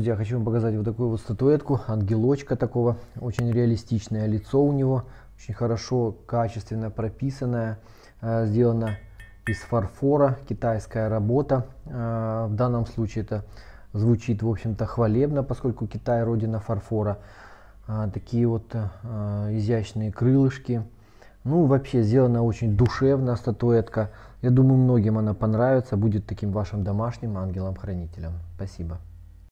Друзья, хочу вам показать вот такую вот статуэтку, ангелочка такого, очень реалистичное лицо у него, очень хорошо, качественно прописанное, э, сделано из фарфора, китайская работа, э, в данном случае это звучит, в общем-то, хвалебно, поскольку Китай родина фарфора, э, такие вот изящные крылышки, ну, вообще сделана очень душевная статуэтка, я думаю, многим она понравится, будет таким вашим домашним ангелом-хранителем. Спасибо.